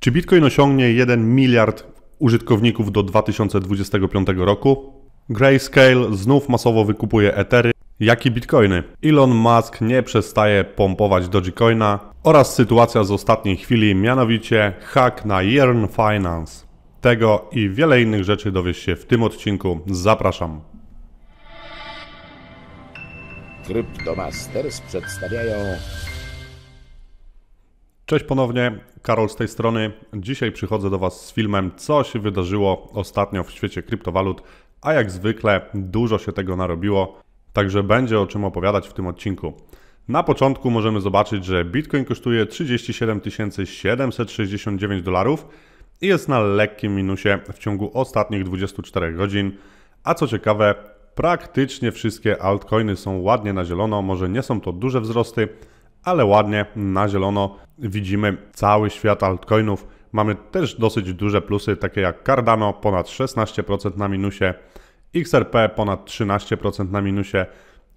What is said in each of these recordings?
Czy Bitcoin osiągnie 1 miliard użytkowników do 2025 roku? Grayscale znów masowo wykupuje etery, jak i bitcoiny. Elon Musk nie przestaje pompować Dogecoina oraz sytuacja z ostatniej chwili, mianowicie hack na Yearn Finance. Tego i wiele innych rzeczy dowiesz się w tym odcinku. Zapraszam. Kryptomasters przedstawiają Cześć ponownie, Karol z tej strony. Dzisiaj przychodzę do Was z filmem, co się wydarzyło ostatnio w świecie kryptowalut, a jak zwykle dużo się tego narobiło, także będzie o czym opowiadać w tym odcinku. Na początku możemy zobaczyć, że Bitcoin kosztuje 37 769 dolarów i jest na lekkim minusie w ciągu ostatnich 24 godzin. A co ciekawe, praktycznie wszystkie altcoiny są ładnie na zielono, może nie są to duże wzrosty, ale ładnie na zielono widzimy cały świat altcoinów. Mamy też dosyć duże plusy, takie jak Cardano ponad 16% na minusie, XRP ponad 13% na minusie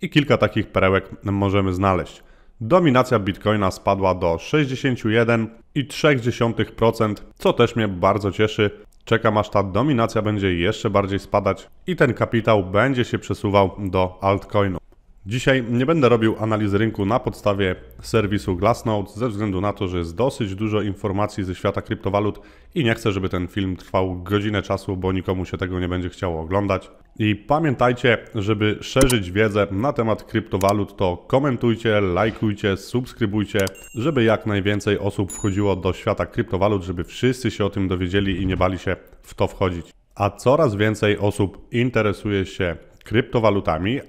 i kilka takich perełek możemy znaleźć. Dominacja Bitcoina spadła do 61,3%, co też mnie bardzo cieszy. Czekam aż ta dominacja będzie jeszcze bardziej spadać i ten kapitał będzie się przesuwał do altcoinu. Dzisiaj nie będę robił analizy rynku na podstawie serwisu Glassnode ze względu na to, że jest dosyć dużo informacji ze świata kryptowalut i nie chcę, żeby ten film trwał godzinę czasu, bo nikomu się tego nie będzie chciało oglądać. I pamiętajcie, żeby szerzyć wiedzę na temat kryptowalut, to komentujcie, lajkujcie, subskrybujcie, żeby jak najwięcej osób wchodziło do świata kryptowalut, żeby wszyscy się o tym dowiedzieli i nie bali się w to wchodzić. A coraz więcej osób interesuje się kryptowalutami,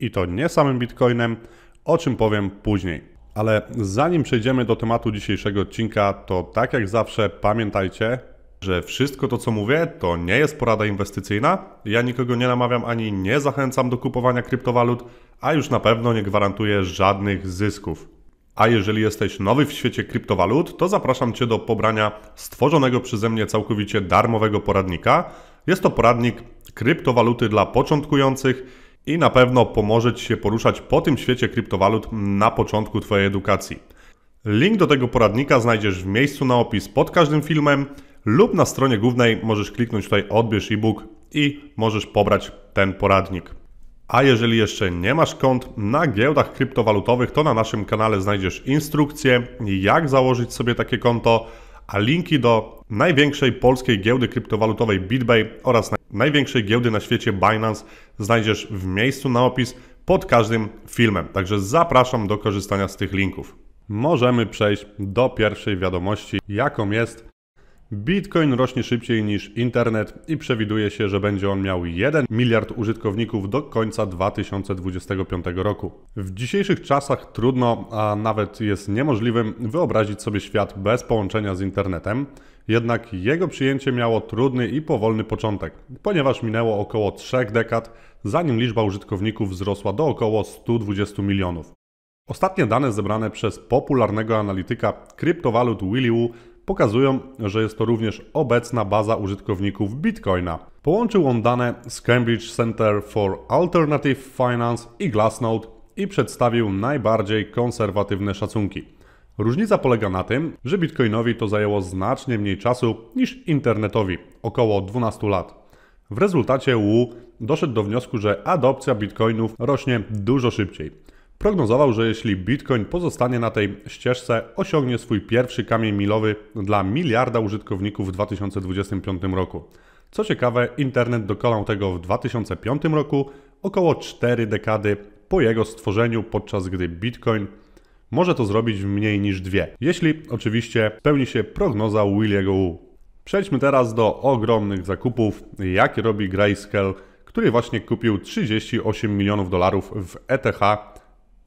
i to nie samym Bitcoinem, o czym powiem później. Ale zanim przejdziemy do tematu dzisiejszego odcinka, to tak jak zawsze pamiętajcie, że wszystko to, co mówię, to nie jest porada inwestycyjna. Ja nikogo nie namawiam ani nie zachęcam do kupowania kryptowalut, a już na pewno nie gwarantuję żadnych zysków. A jeżeli jesteś nowy w świecie kryptowalut, to zapraszam Cię do pobrania stworzonego przeze mnie całkowicie darmowego poradnika. Jest to poradnik kryptowaluty dla początkujących i na pewno pomoże Ci się poruszać po tym świecie kryptowalut na początku Twojej edukacji. Link do tego poradnika znajdziesz w miejscu na opis pod każdym filmem lub na stronie głównej możesz kliknąć tutaj odbierz e-book i możesz pobrać ten poradnik. A jeżeli jeszcze nie masz kont na giełdach kryptowalutowych, to na naszym kanale znajdziesz instrukcję, jak założyć sobie takie konto, a linki do największej polskiej giełdy kryptowalutowej BitBay oraz największej giełdy na świecie Binance znajdziesz w miejscu na opis pod każdym filmem. Także zapraszam do korzystania z tych linków. Możemy przejść do pierwszej wiadomości, jaką jest Bitcoin rośnie szybciej niż internet i przewiduje się, że będzie on miał 1 miliard użytkowników do końca 2025 roku. W dzisiejszych czasach trudno, a nawet jest niemożliwym wyobrazić sobie świat bez połączenia z internetem jednak jego przyjęcie miało trudny i powolny początek, ponieważ minęło około 3 dekad, zanim liczba użytkowników wzrosła do około 120 milionów. Ostatnie dane zebrane przez popularnego analityka kryptowalut Willy Wu pokazują, że jest to również obecna baza użytkowników Bitcoina. Połączył on dane z Cambridge Center for Alternative Finance i Glassnode i przedstawił najbardziej konserwatywne szacunki. Różnica polega na tym, że Bitcoinowi to zajęło znacznie mniej czasu niż internetowi około 12 lat. W rezultacie Wu doszedł do wniosku, że adopcja bitcoinów rośnie dużo szybciej. Prognozował, że jeśli bitcoin pozostanie na tej ścieżce, osiągnie swój pierwszy kamień milowy dla miliarda użytkowników w 2025 roku. Co ciekawe, internet dokonał tego w 2005 roku, około 4 dekady po jego stworzeniu, podczas gdy bitcoin może to zrobić w mniej niż dwie, jeśli oczywiście pełni się prognoza Williego Wu. Przejdźmy teraz do ogromnych zakupów, jakie robi Grayscale, który właśnie kupił 38 milionów dolarów w ETH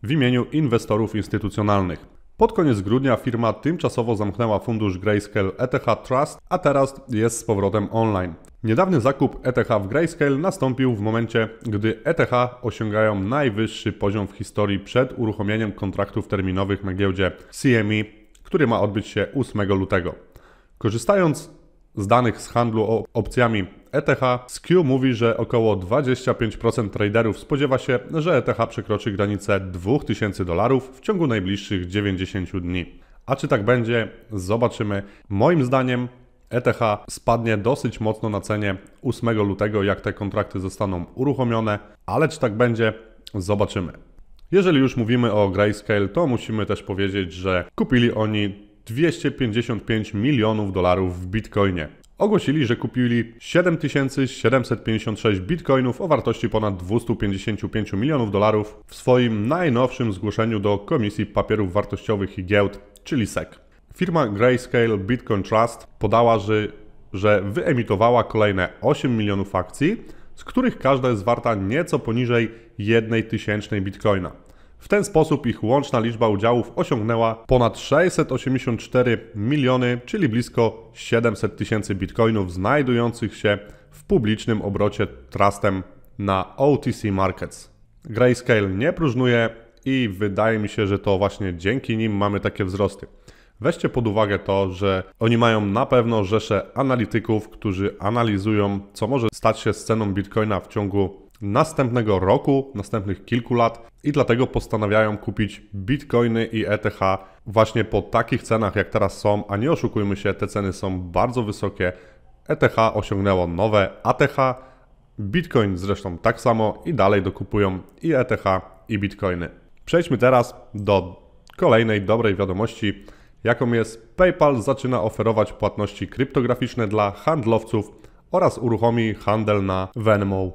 w imieniu inwestorów instytucjonalnych. Pod koniec grudnia firma tymczasowo zamknęła fundusz Grayscale ETH Trust, a teraz jest z powrotem online. Niedawny zakup ETH w Grayscale nastąpił w momencie, gdy ETH osiągają najwyższy poziom w historii przed uruchomieniem kontraktów terminowych na giełdzie CME, który ma odbyć się 8 lutego. Korzystając z danych z handlu opcjami ETH. SKU mówi, że około 25% traderów spodziewa się, że ETH przekroczy granicę 2000 dolarów w ciągu najbliższych 90 dni. A czy tak będzie, zobaczymy. Moim zdaniem ETH spadnie dosyć mocno na cenie 8 lutego, jak te kontrakty zostaną uruchomione, ale czy tak będzie, zobaczymy. Jeżeli już mówimy o Grayscale, to musimy też powiedzieć, że kupili oni 255 milionów dolarów w bitcoinie ogłosili, że kupili 7756 bitcoinów o wartości ponad 255 milionów dolarów w swoim najnowszym zgłoszeniu do Komisji Papierów Wartościowych i Giełd, czyli SEC. Firma Grayscale Bitcoin Trust podała, że, że wyemitowała kolejne 8 milionów akcji, z których każda jest warta nieco poniżej 1 tysięcznej bitcoina. W ten sposób ich łączna liczba udziałów osiągnęła ponad 684 miliony, czyli blisko 700 tysięcy bitcoinów znajdujących się w publicznym obrocie trustem na OTC Markets. Grayscale nie próżnuje i wydaje mi się, że to właśnie dzięki nim mamy takie wzrosty. Weźcie pod uwagę to, że oni mają na pewno rzesze analityków, którzy analizują, co może stać się z ceną bitcoina w ciągu następnego roku, następnych kilku lat i dlatego postanawiają kupić bitcoiny i ETH właśnie po takich cenach, jak teraz są, a nie oszukujmy się, te ceny są bardzo wysokie. ETH osiągnęło nowe ATH, Bitcoin zresztą tak samo i dalej dokupują i ETH i bitcoiny. Przejdźmy teraz do kolejnej dobrej wiadomości, jaką jest PayPal zaczyna oferować płatności kryptograficzne dla handlowców oraz uruchomi handel na Venmo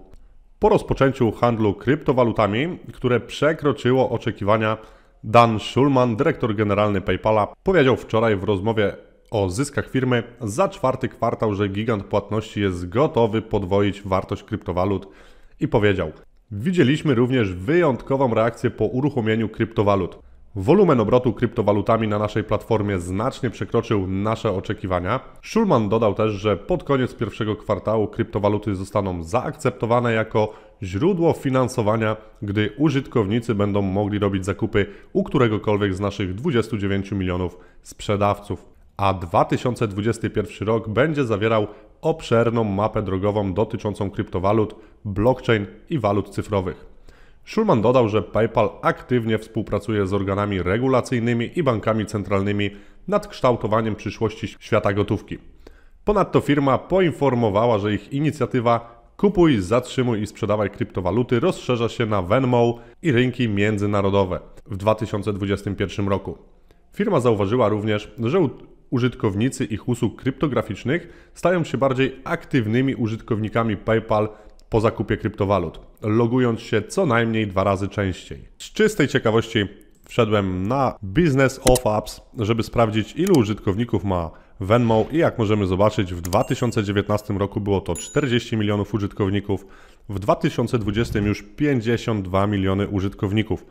po rozpoczęciu handlu kryptowalutami, które przekroczyło oczekiwania Dan Schulman, dyrektor generalny PayPala, powiedział wczoraj w rozmowie o zyskach firmy za czwarty kwartał, że gigant płatności jest gotowy podwoić wartość kryptowalut i powiedział: Widzieliśmy również wyjątkową reakcję po uruchomieniu kryptowalut. Wolumen obrotu kryptowalutami na naszej platformie znacznie przekroczył nasze oczekiwania. Schulman dodał też, że pod koniec pierwszego kwartału kryptowaluty zostaną zaakceptowane jako źródło finansowania, gdy użytkownicy będą mogli robić zakupy u któregokolwiek z naszych 29 milionów sprzedawców. A 2021 rok będzie zawierał obszerną mapę drogową dotyczącą kryptowalut, blockchain i walut cyfrowych. Schulman dodał, że PayPal aktywnie współpracuje z organami regulacyjnymi i bankami centralnymi nad kształtowaniem przyszłości świata gotówki. Ponadto firma poinformowała, że ich inicjatywa Kupuj, zatrzymuj i sprzedawaj kryptowaluty rozszerza się na Venmo i rynki międzynarodowe w 2021 roku. Firma zauważyła również, że użytkownicy ich usług kryptograficznych stają się bardziej aktywnymi użytkownikami PayPal po zakupie kryptowalut, logując się co najmniej dwa razy częściej. Z czystej ciekawości wszedłem na Business of Apps, żeby sprawdzić ilu użytkowników ma Venmo i jak możemy zobaczyć w 2019 roku było to 40 milionów użytkowników, w 2020 już 52 miliony użytkowników.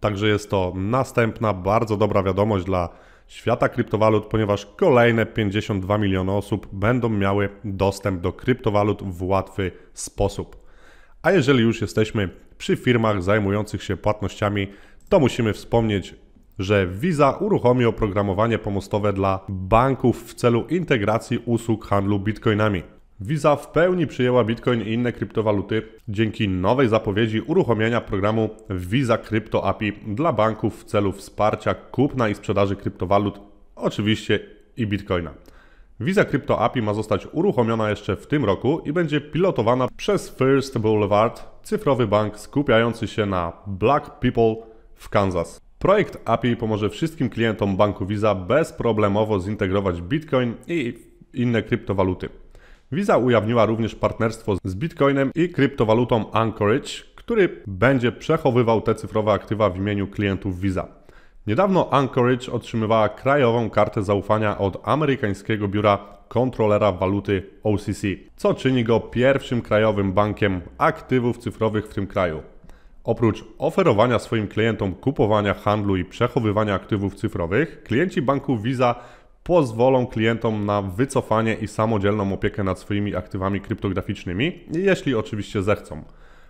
Także jest to następna bardzo dobra wiadomość dla świata kryptowalut, ponieważ kolejne 52 miliony osób będą miały dostęp do kryptowalut w łatwy sposób. A jeżeli już jesteśmy przy firmach zajmujących się płatnościami, to musimy wspomnieć, że Visa uruchomi oprogramowanie pomostowe dla banków w celu integracji usług handlu bitcoinami. Visa w pełni przyjęła Bitcoin i inne kryptowaluty dzięki nowej zapowiedzi uruchomienia programu Visa Crypto API dla banków w celu wsparcia kupna i sprzedaży kryptowalut, oczywiście i Bitcoina. Visa Crypto API ma zostać uruchomiona jeszcze w tym roku i będzie pilotowana przez First Boulevard, cyfrowy bank skupiający się na Black People w Kansas. Projekt API pomoże wszystkim klientom banku Visa bezproblemowo zintegrować Bitcoin i inne kryptowaluty. Visa ujawniła również partnerstwo z Bitcoinem i kryptowalutą Anchorage, który będzie przechowywał te cyfrowe aktywa w imieniu klientów Visa. Niedawno Anchorage otrzymywała krajową kartę zaufania od amerykańskiego biura kontrolera waluty OCC, co czyni go pierwszym krajowym bankiem aktywów cyfrowych w tym kraju. Oprócz oferowania swoim klientom kupowania, handlu i przechowywania aktywów cyfrowych, klienci banku Visa pozwolą klientom na wycofanie i samodzielną opiekę nad swoimi aktywami kryptograficznymi, jeśli oczywiście zechcą.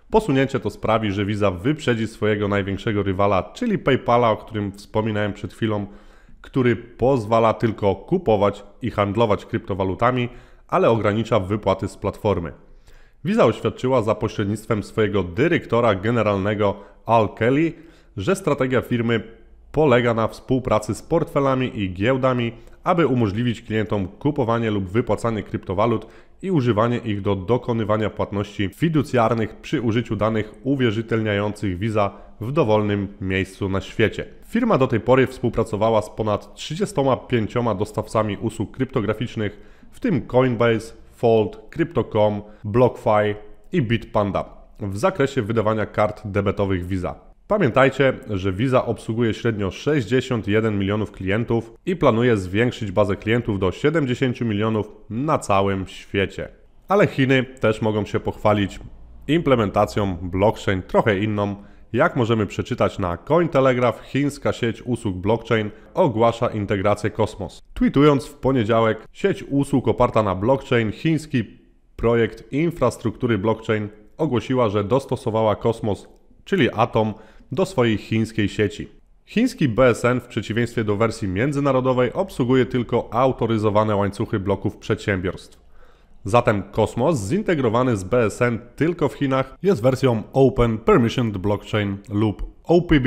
Posunięcie to sprawi, że Visa wyprzedzi swojego największego rywala, czyli PayPala, o którym wspominałem przed chwilą, który pozwala tylko kupować i handlować kryptowalutami, ale ogranicza wypłaty z platformy. Visa oświadczyła za pośrednictwem swojego dyrektora generalnego Al Kelly, że strategia firmy polega na współpracy z portfelami i giełdami, aby umożliwić klientom kupowanie lub wypłacanie kryptowalut i używanie ich do dokonywania płatności fiducjarnych przy użyciu danych uwierzytelniających Visa w dowolnym miejscu na świecie. Firma do tej pory współpracowała z ponad 35 dostawcami usług kryptograficznych, w tym Coinbase, Fold, Crypto.com, BlockFi i Bitpanda w zakresie wydawania kart debetowych Visa. Pamiętajcie, że Visa obsługuje średnio 61 milionów klientów i planuje zwiększyć bazę klientów do 70 milionów na całym świecie. Ale Chiny też mogą się pochwalić implementacją blockchain trochę inną. Jak możemy przeczytać na Cointelegraph, chińska sieć usług blockchain ogłasza integrację Kosmos. Tweetując w poniedziałek, sieć usług oparta na blockchain, chiński projekt infrastruktury blockchain ogłosiła, że dostosowała Kosmos, czyli Atom, do swojej chińskiej sieci. Chiński BSN w przeciwieństwie do wersji międzynarodowej obsługuje tylko autoryzowane łańcuchy bloków przedsiębiorstw. Zatem Kosmos, zintegrowany z BSN tylko w Chinach, jest wersją Open Permissioned Blockchain lub OPB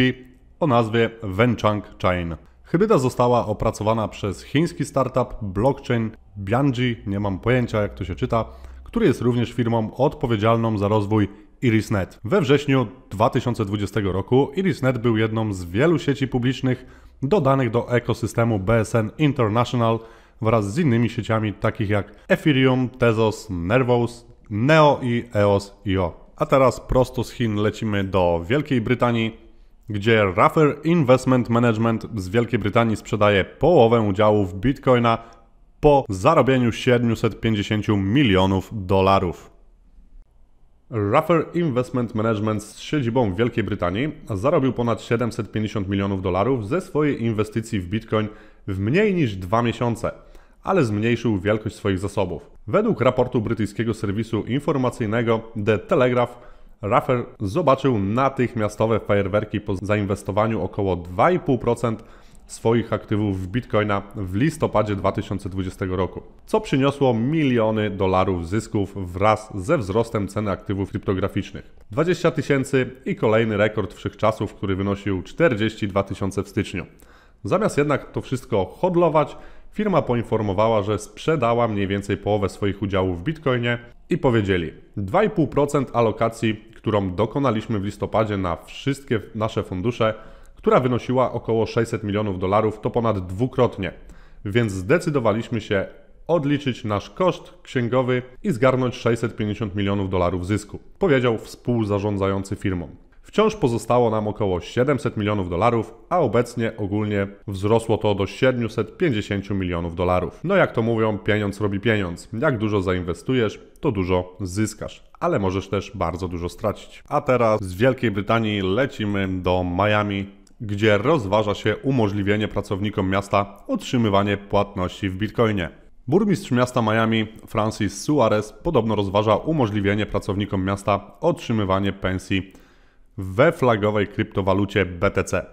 o nazwie Wenchang Chain. Hybryda została opracowana przez chiński startup blockchain Bianji, nie mam pojęcia jak to się czyta, który jest również firmą odpowiedzialną za rozwój IrisNet. We wrześniu 2020 roku IrisNet był jedną z wielu sieci publicznych dodanych do ekosystemu BSN International wraz z innymi sieciami takich jak Ethereum, Tezos, Nervos, Neo i EOS IO. A teraz prosto z Chin lecimy do Wielkiej Brytanii, gdzie Raffer Investment Management z Wielkiej Brytanii sprzedaje połowę udziałów Bitcoina po zarobieniu 750 milionów dolarów. Ruffer Investment Management z siedzibą w Wielkiej Brytanii zarobił ponad 750 milionów dolarów ze swojej inwestycji w Bitcoin w mniej niż dwa miesiące, ale zmniejszył wielkość swoich zasobów. Według raportu brytyjskiego serwisu informacyjnego The Telegraph, Ruffer zobaczył natychmiastowe fajerwerki po zainwestowaniu około 2,5% swoich aktywów w Bitcoina w listopadzie 2020 roku, co przyniosło miliony dolarów zysków wraz ze wzrostem ceny aktywów kryptograficznych. 20 tysięcy i kolejny rekord wszechczasów, który wynosił 42 tysiące w styczniu. Zamiast jednak to wszystko hodlować, firma poinformowała, że sprzedała mniej więcej połowę swoich udziałów w Bitcoinie i powiedzieli 2,5% alokacji, którą dokonaliśmy w listopadzie na wszystkie nasze fundusze, która wynosiła około 600 milionów dolarów, to ponad dwukrotnie. Więc zdecydowaliśmy się odliczyć nasz koszt księgowy i zgarnąć 650 milionów dolarów zysku, powiedział współzarządzający firmą. Wciąż pozostało nam około 700 milionów dolarów, a obecnie ogólnie wzrosło to do 750 milionów dolarów. No jak to mówią, pieniądz robi pieniądz. Jak dużo zainwestujesz, to dużo zyskasz, ale możesz też bardzo dużo stracić. A teraz z Wielkiej Brytanii lecimy do Miami, gdzie rozważa się umożliwienie pracownikom miasta otrzymywanie płatności w bitcoinie. Burmistrz miasta Miami Francis Suarez podobno rozważa umożliwienie pracownikom miasta otrzymywanie pensji we flagowej kryptowalucie BTC.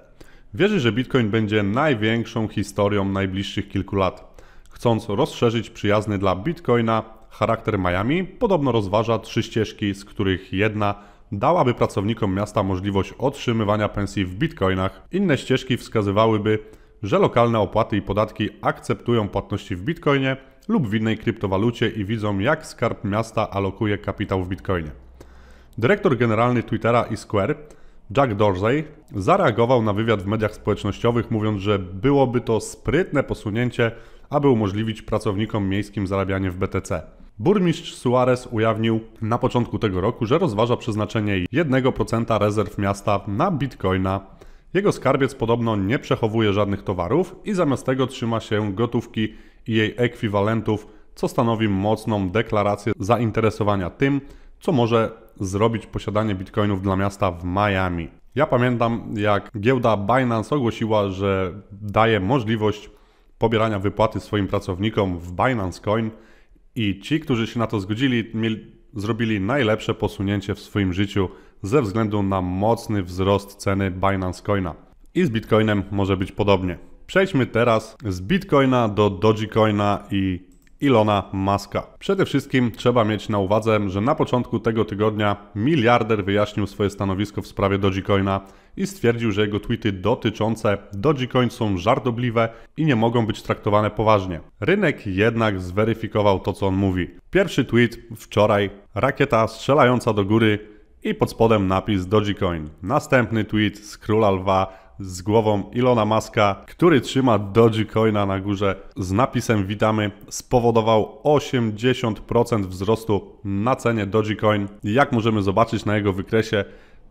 Wierzy, że Bitcoin będzie największą historią najbliższych kilku lat. Chcąc rozszerzyć przyjazny dla Bitcoina charakter Miami, podobno rozważa trzy ścieżki, z których jedna dałaby pracownikom miasta możliwość otrzymywania pensji w bitcoinach. Inne ścieżki wskazywałyby, że lokalne opłaty i podatki akceptują płatności w bitcoinie lub w innej kryptowalucie i widzą, jak skarb miasta alokuje kapitał w bitcoinie. Dyrektor generalny Twittera i Square, Jack Dorsey, zareagował na wywiad w mediach społecznościowych, mówiąc, że byłoby to sprytne posunięcie, aby umożliwić pracownikom miejskim zarabianie w BTC. Burmistrz Suarez ujawnił na początku tego roku, że rozważa przeznaczenie 1% rezerw miasta na bitcoina. Jego skarbiec podobno nie przechowuje żadnych towarów i zamiast tego trzyma się gotówki i jej ekwiwalentów, co stanowi mocną deklarację zainteresowania tym, co może zrobić posiadanie bitcoinów dla miasta w Miami. Ja pamiętam, jak giełda Binance ogłosiła, że daje możliwość pobierania wypłaty swoim pracownikom w Binance Coin i ci, którzy się na to zgodzili, mieli, zrobili najlepsze posunięcie w swoim życiu ze względu na mocny wzrost ceny Binance Coina. I z Bitcoinem może być podobnie. Przejdźmy teraz z Bitcoina do Dogecoina i Ilona Maska. Przede wszystkim trzeba mieć na uwadze, że na początku tego tygodnia miliarder wyjaśnił swoje stanowisko w sprawie Dogecoina i stwierdził, że jego tweety dotyczące Dogecoin są żartobliwe i nie mogą być traktowane poważnie. Rynek jednak zweryfikował to, co on mówi. Pierwszy tweet wczoraj, rakieta strzelająca do góry i pod spodem napis Dogecoin. Następny tweet z Króla Lwa, z głową Ilona Maska, który trzyma Dogecoina na górze z napisem witamy, spowodował 80% wzrostu na cenie Dogecoin. Jak możemy zobaczyć na jego wykresie,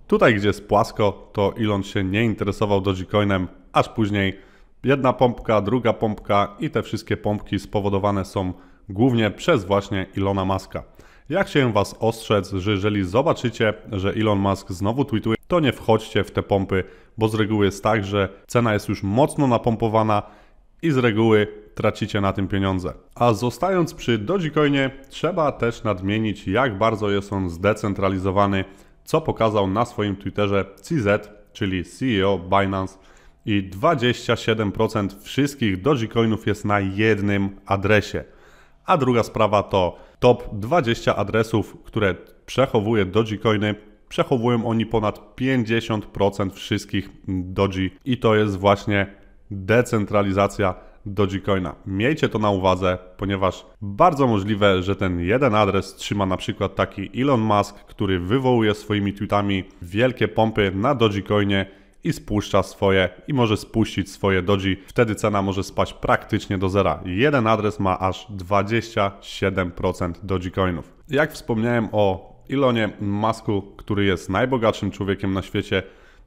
tutaj gdzie jest płasko, to Elon się nie interesował Dogecoinem, aż później jedna pompka, druga pompka i te wszystkie pompki spowodowane są głównie przez właśnie Ilona Maska. Jak się Was ostrzec, że jeżeli zobaczycie, że Elon Musk znowu tweetuje to nie wchodźcie w te pompy, bo z reguły jest tak, że cena jest już mocno napompowana i z reguły tracicie na tym pieniądze. A zostając przy Dogecoinie, trzeba też nadmienić, jak bardzo jest on zdecentralizowany, co pokazał na swoim Twitterze CZ, czyli CEO Binance, i 27% wszystkich Dogecoinów jest na jednym adresie. A druga sprawa to top 20 adresów, które przechowuje Dogecoiny przechowują oni ponad 50% wszystkich Doji i to jest właśnie decentralizacja Dogecoina. Miejcie to na uwadze, ponieważ bardzo możliwe, że ten jeden adres trzyma na przykład taki Elon Musk, który wywołuje swoimi tweetami wielkie pompy na Dogecoinie i spuszcza swoje i może spuścić swoje doji. Wtedy cena może spaść praktycznie do zera. Jeden adres ma aż 27% dogecoinów. Jak wspomniałem o Ilonie Masku, który jest najbogatszym człowiekiem na świecie,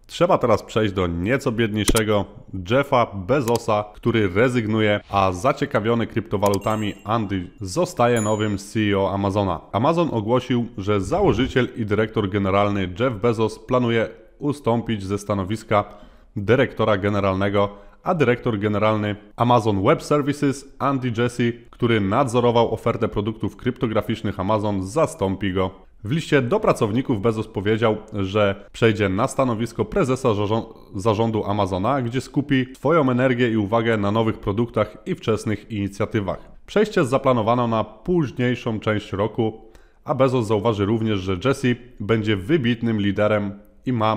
Trzeba teraz przejść do nieco biedniejszego Jeffa Bezosa, który rezygnuje, a zaciekawiony kryptowalutami Andy zostaje nowym CEO Amazona. Amazon ogłosił, że założyciel i dyrektor generalny Jeff Bezos planuje ustąpić ze stanowiska dyrektora generalnego, a dyrektor generalny Amazon Web Services Andy Jassy, który nadzorował ofertę produktów kryptograficznych Amazon, zastąpi go w liście do pracowników Bezos powiedział, że przejdzie na stanowisko prezesa zarządu Amazona, gdzie skupi swoją energię i uwagę na nowych produktach i wczesnych inicjatywach. Przejście zaplanowano na późniejszą część roku, a Bezos zauważy również, że Jesse będzie wybitnym liderem i ma,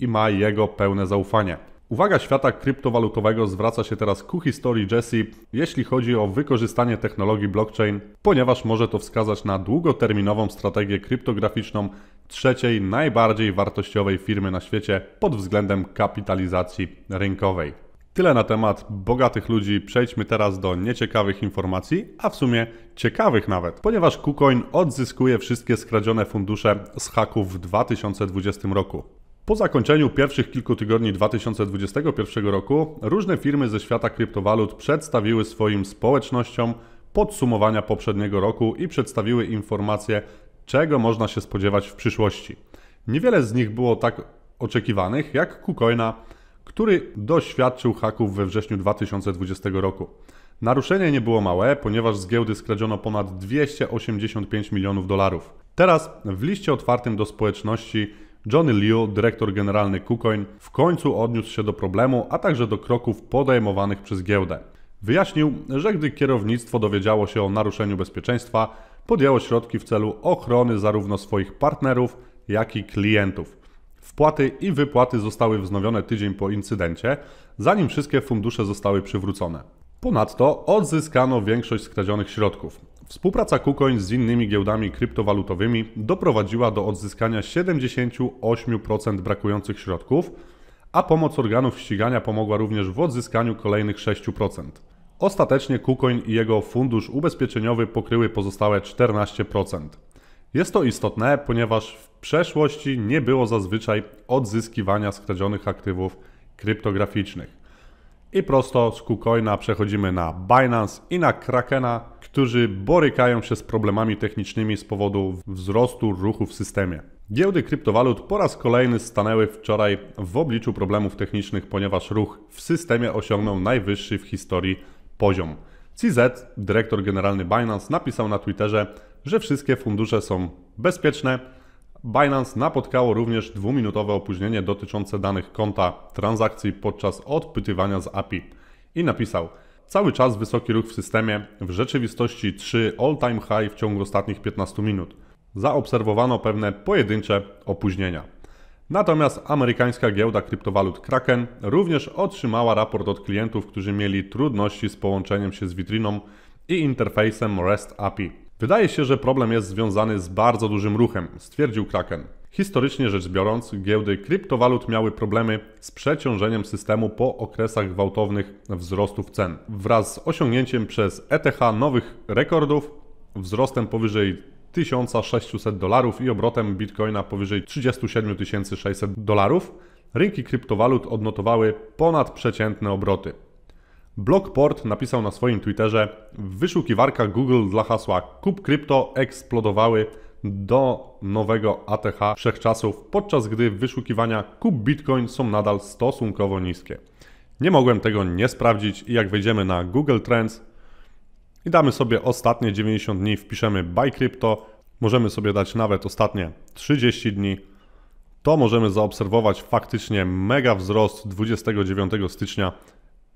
i ma jego pełne zaufanie. Uwaga świata kryptowalutowego zwraca się teraz ku historii Jesse, jeśli chodzi o wykorzystanie technologii blockchain, ponieważ może to wskazać na długoterminową strategię kryptograficzną trzeciej najbardziej wartościowej firmy na świecie pod względem kapitalizacji rynkowej. Tyle na temat bogatych ludzi. Przejdźmy teraz do nieciekawych informacji, a w sumie ciekawych nawet, ponieważ KuCoin odzyskuje wszystkie skradzione fundusze z haków w 2020 roku. Po zakończeniu pierwszych kilku tygodni 2021 roku różne firmy ze świata kryptowalut przedstawiły swoim społecznościom podsumowania poprzedniego roku i przedstawiły informacje, czego można się spodziewać w przyszłości. Niewiele z nich było tak oczekiwanych jak KuCoina, który doświadczył haków we wrześniu 2020 roku. Naruszenie nie było małe, ponieważ z giełdy skradziono ponad 285 milionów dolarów. Teraz w liście otwartym do społeczności Johnny Liu, dyrektor generalny KuCoin, w końcu odniósł się do problemu, a także do kroków podejmowanych przez giełdę. Wyjaśnił, że gdy kierownictwo dowiedziało się o naruszeniu bezpieczeństwa, podjęło środki w celu ochrony zarówno swoich partnerów, jak i klientów. Wpłaty i wypłaty zostały wznowione tydzień po incydencie, zanim wszystkie fundusze zostały przywrócone. Ponadto odzyskano większość skradzionych środków. Współpraca KuCoin z innymi giełdami kryptowalutowymi doprowadziła do odzyskania 78% brakujących środków, a pomoc organów ścigania pomogła również w odzyskaniu kolejnych 6%. Ostatecznie KuCoin i jego fundusz ubezpieczeniowy pokryły pozostałe 14%. Jest to istotne, ponieważ w przeszłości nie było zazwyczaj odzyskiwania skradzionych aktywów kryptograficznych. I prosto z KuCoina przechodzimy na Binance i na Krakena, którzy borykają się z problemami technicznymi z powodu wzrostu ruchu w systemie. Giełdy kryptowalut po raz kolejny stanęły wczoraj w obliczu problemów technicznych, ponieważ ruch w systemie osiągnął najwyższy w historii poziom. CZ, dyrektor generalny Binance, napisał na Twitterze, że wszystkie fundusze są bezpieczne Binance napotkało również dwuminutowe opóźnienie dotyczące danych konta transakcji podczas odpytywania z API i napisał Cały czas wysoki ruch w systemie, w rzeczywistości 3 all-time high w ciągu ostatnich 15 minut. Zaobserwowano pewne pojedyncze opóźnienia. Natomiast amerykańska giełda kryptowalut Kraken również otrzymała raport od klientów, którzy mieli trudności z połączeniem się z witryną i interfejsem REST API. Wydaje się, że problem jest związany z bardzo dużym ruchem, stwierdził Kraken. Historycznie rzecz biorąc, giełdy kryptowalut miały problemy z przeciążeniem systemu po okresach gwałtownych wzrostów cen. Wraz z osiągnięciem przez ETH nowych rekordów, wzrostem powyżej 1600 dolarów i obrotem bitcoina powyżej 37 600 dolarów, rynki kryptowalut odnotowały ponadprzeciętne obroty. Blockport napisał na swoim Twitterze: wyszukiwarka Google dla hasła kup krypto eksplodowały do nowego ATH wszechczasów, podczas gdy wyszukiwania kup bitcoin są nadal stosunkowo niskie. Nie mogłem tego nie sprawdzić i jak wejdziemy na Google Trends i damy sobie ostatnie 90 dni, wpiszemy buy crypto, możemy sobie dać nawet ostatnie 30 dni, to możemy zaobserwować faktycznie mega wzrost 29 stycznia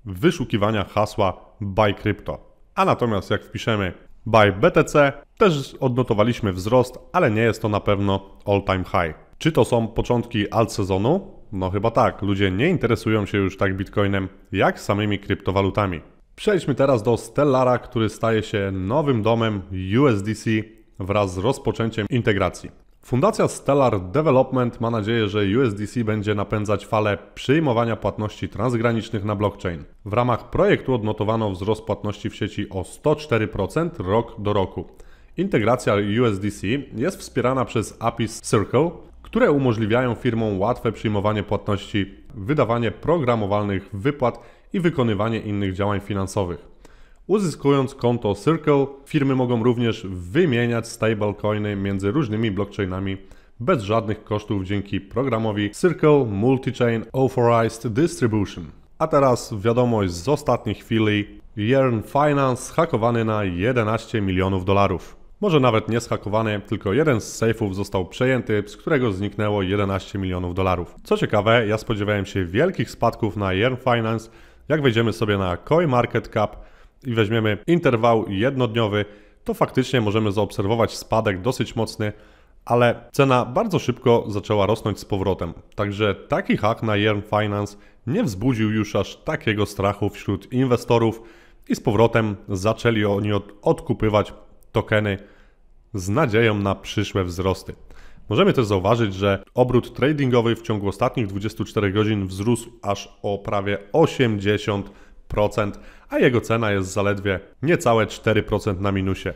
wyszukiwania hasła buy crypto. A natomiast jak wpiszemy buy BTC, też odnotowaliśmy wzrost, ale nie jest to na pewno all time high. Czy to są początki alt sezonu? No chyba tak, ludzie nie interesują się już tak bitcoinem jak samymi kryptowalutami. Przejdźmy teraz do Stellara, który staje się nowym domem USDC wraz z rozpoczęciem integracji. Fundacja Stellar Development ma nadzieję, że USDC będzie napędzać falę przyjmowania płatności transgranicznych na blockchain. W ramach projektu odnotowano wzrost płatności w sieci o 104% rok do roku. Integracja USDC jest wspierana przez API Circle, które umożliwiają firmom łatwe przyjmowanie płatności, wydawanie programowalnych wypłat i wykonywanie innych działań finansowych. Uzyskując konto Circle, firmy mogą również wymieniać stablecoiny między różnymi blockchainami bez żadnych kosztów dzięki programowi Circle Multichain Authorized Distribution. A teraz wiadomość z ostatniej chwili. Yearn Finance hakowany na 11 milionów dolarów. Może nawet nie zhakowany, tylko jeden z sejfów został przejęty, z którego zniknęło 11 milionów dolarów. Co ciekawe, ja spodziewałem się wielkich spadków na Yearn Finance. Jak wejdziemy sobie na CoinMarketCap, Market Cap, i weźmiemy interwał jednodniowy, to faktycznie możemy zaobserwować spadek dosyć mocny, ale cena bardzo szybko zaczęła rosnąć z powrotem. Także taki hak na Yearn Finance nie wzbudził już aż takiego strachu wśród inwestorów i z powrotem zaczęli oni odkupywać tokeny z nadzieją na przyszłe wzrosty. Możemy też zauważyć, że obrót tradingowy w ciągu ostatnich 24 godzin wzrósł aż o prawie 80%, a jego cena jest zaledwie niecałe 4% na minusie.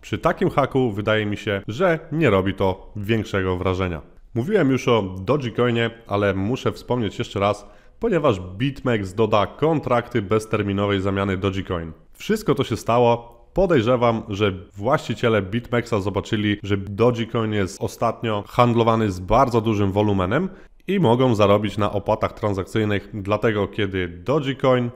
Przy takim haku wydaje mi się, że nie robi to większego wrażenia. Mówiłem już o Dogecoinie, ale muszę wspomnieć jeszcze raz, ponieważ BitMEX doda kontrakty bezterminowej zamiany Dogecoin. Wszystko to się stało. Podejrzewam, że właściciele BitMEXa zobaczyli, że Dogecoin jest ostatnio handlowany z bardzo dużym wolumenem i mogą zarobić na opłatach transakcyjnych. Dlatego, kiedy Dogecoin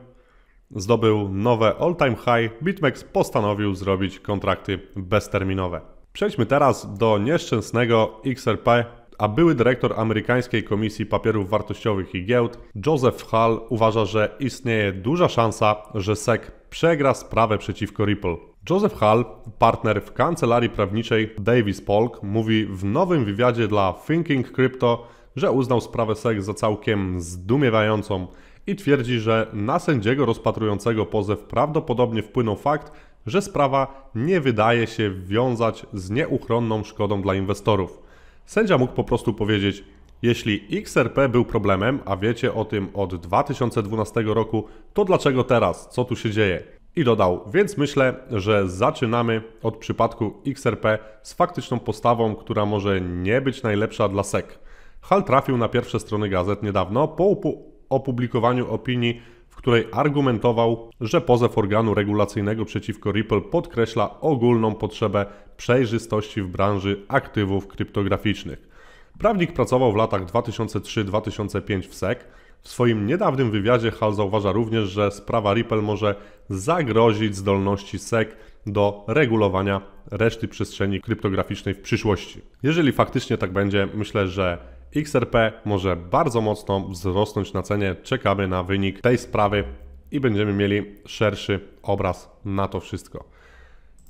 zdobył nowe all-time high, BitMEX postanowił zrobić kontrakty bezterminowe. Przejdźmy teraz do nieszczęsnego XRP, a były dyrektor amerykańskiej Komisji Papierów Wartościowych i Giełd, Joseph Hall, uważa, że istnieje duża szansa, że SEC przegra sprawę przeciwko Ripple. Joseph Hall, partner w kancelarii prawniczej Davis Polk, mówi w nowym wywiadzie dla Thinking Crypto, że uznał sprawę SEC za całkiem zdumiewającą i twierdzi, że na sędziego rozpatrującego pozew prawdopodobnie wpłynął fakt, że sprawa nie wydaje się wiązać z nieuchronną szkodą dla inwestorów. Sędzia mógł po prostu powiedzieć: Jeśli XRP był problemem, a wiecie o tym od 2012 roku, to dlaczego teraz? Co tu się dzieje? I dodał, więc myślę, że zaczynamy od przypadku XRP z faktyczną postawą, która może nie być najlepsza dla SEC. Hal trafił na pierwsze strony gazet niedawno po, upo opublikowaniu opinii, w której argumentował, że pozew organu regulacyjnego przeciwko Ripple podkreśla ogólną potrzebę przejrzystości w branży aktywów kryptograficznych. Prawnik pracował w latach 2003-2005 w SEC. W swoim niedawnym wywiadzie Hal zauważa również, że sprawa Ripple może zagrozić zdolności SEC do regulowania reszty przestrzeni kryptograficznej w przyszłości. Jeżeli faktycznie tak będzie, myślę, że XRP może bardzo mocno wzrosnąć na cenie. Czekamy na wynik tej sprawy i będziemy mieli szerszy obraz na to wszystko.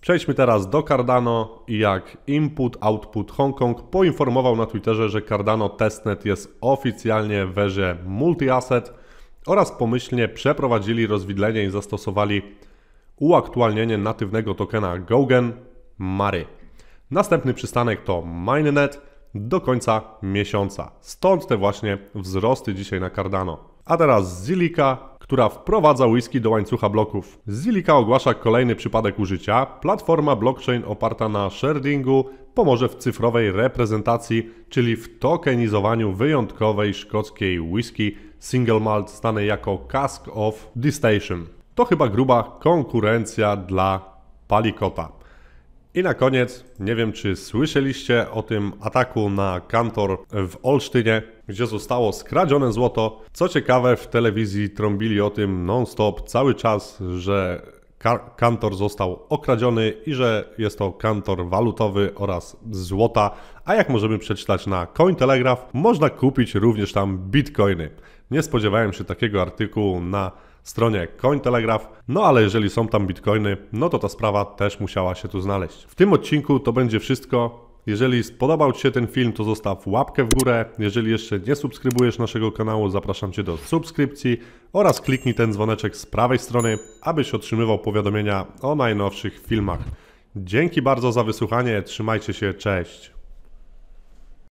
Przejdźmy teraz do Cardano i jak Input Output Hongkong poinformował na Twitterze, że Cardano Testnet jest oficjalnie w erze multi-asset oraz pomyślnie przeprowadzili rozwidlenie i zastosowali uaktualnienie natywnego tokena Gogen Mary. Następny przystanek to MineNet do końca miesiąca. Stąd te właśnie wzrosty dzisiaj na Cardano. A teraz Zilika, która wprowadza whisky do łańcucha bloków. Zilika ogłasza kolejny przypadek użycia. Platforma blockchain oparta na shardingu pomoże w cyfrowej reprezentacji, czyli w tokenizowaniu wyjątkowej szkockiej whisky single malt stanej jako Cask of Destation. To chyba gruba konkurencja dla Palikota. I na koniec, nie wiem czy słyszeliście o tym ataku na kantor w Olsztynie, gdzie zostało skradzione złoto. Co ciekawe, w telewizji trąbili o tym non-stop cały czas, że kantor został okradziony i że jest to kantor walutowy oraz złota. A jak możemy przeczytać na Cointelegraph, można kupić również tam bitcoiny. Nie spodziewałem się takiego artykułu na stronie Cointelegraph. No ale jeżeli są tam bitcoiny, no to ta sprawa też musiała się tu znaleźć. W tym odcinku to będzie wszystko. Jeżeli spodobał Ci się ten film, to zostaw łapkę w górę. Jeżeli jeszcze nie subskrybujesz naszego kanału, zapraszam Cię do subskrypcji oraz kliknij ten dzwoneczek z prawej strony, abyś otrzymywał powiadomienia o najnowszych filmach. Dzięki bardzo za wysłuchanie, trzymajcie się, cześć!